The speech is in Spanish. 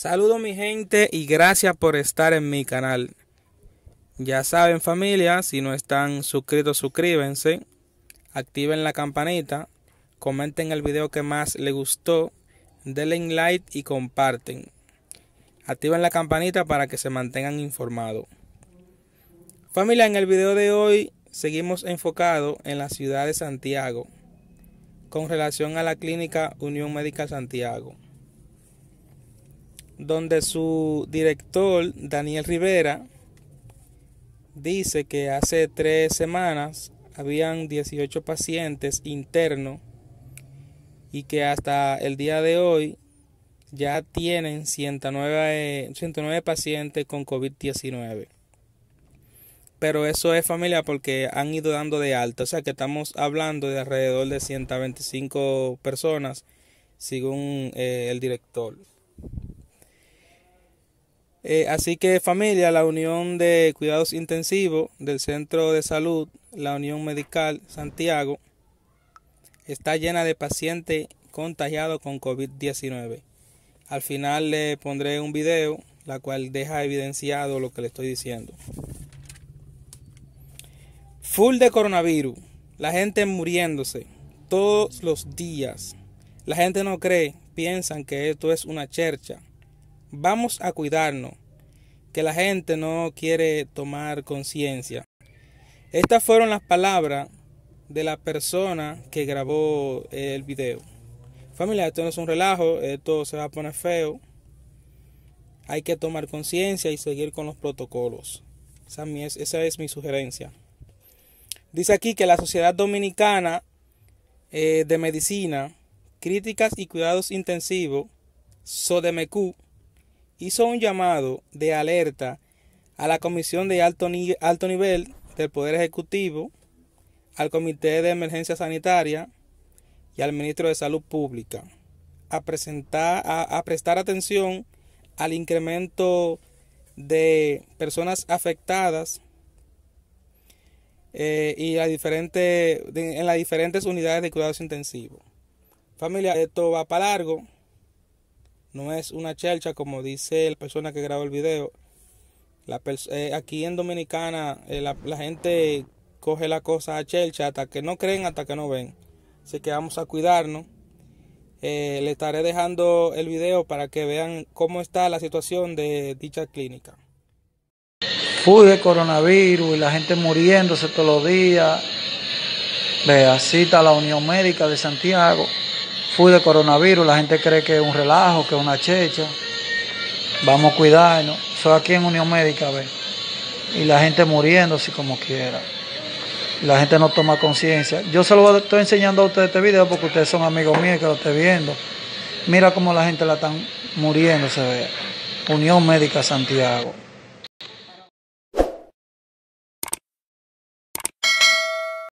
Saludos mi gente y gracias por estar en mi canal. Ya saben familia, si no están suscritos, suscríbanse, activen la campanita, comenten el video que más les gustó, denle like y comparten. Activen la campanita para que se mantengan informados. Familia, en el video de hoy seguimos enfocado en la ciudad de Santiago con relación a la clínica Unión Médica Santiago donde su director, Daniel Rivera, dice que hace tres semanas habían 18 pacientes internos y que hasta el día de hoy ya tienen 109, pacientes con COVID-19. Pero eso es familia porque han ido dando de alta, o sea que estamos hablando de alrededor de 125 personas según eh, el director. Eh, así que familia, la Unión de Cuidados Intensivos del Centro de Salud, la Unión Medical Santiago, está llena de pacientes contagiados con COVID-19. Al final le pondré un video, la cual deja evidenciado lo que le estoy diciendo. Full de coronavirus, la gente muriéndose todos los días. La gente no cree, piensan que esto es una chercha vamos a cuidarnos, que la gente no quiere tomar conciencia. Estas fueron las palabras de la persona que grabó el video. Familia, esto no es un relajo, esto se va a poner feo. Hay que tomar conciencia y seguir con los protocolos. Esa es, mi sugerencia. Dice aquí que la Sociedad Dominicana eh, de Medicina, Críticas y Cuidados Intensivos, SODEMECU, hizo un llamado de alerta a la Comisión de Alto, Nivel del Poder Ejecutivo, al Comité de Emergencia Sanitaria y al Ministro de Salud Pública a, presentar, a, prestar atención al incremento de personas afectadas eh, y en las diferentes unidades de cuidados intensivos. Familia, esto va para largo. No es una chelcha como dice la persona que grabó el video. Eh, aquí en Dominicana eh, la, gente coge la cosa a chelcha hasta que no creen, hasta que no ven. Así que vamos a cuidarnos. Eh, le estaré dejando el video para que vean cómo está la situación de dicha clínica. Fue de coronavirus y la gente muriéndose todos los días. Ve, así está la Unión Médica de Santiago. Fui de coronavirus, la gente cree que es un relajo, que es una checha. Vamos a cuidarnos. Soy aquí en Unión Médica, ve. Y la gente muriéndose como quiera. la gente no toma conciencia. Yo se lo estoy enseñando a ustedes este video porque ustedes son amigos míos que lo estén viendo. Mira cómo la gente la están muriendo, se ve. Unión Médica Santiago.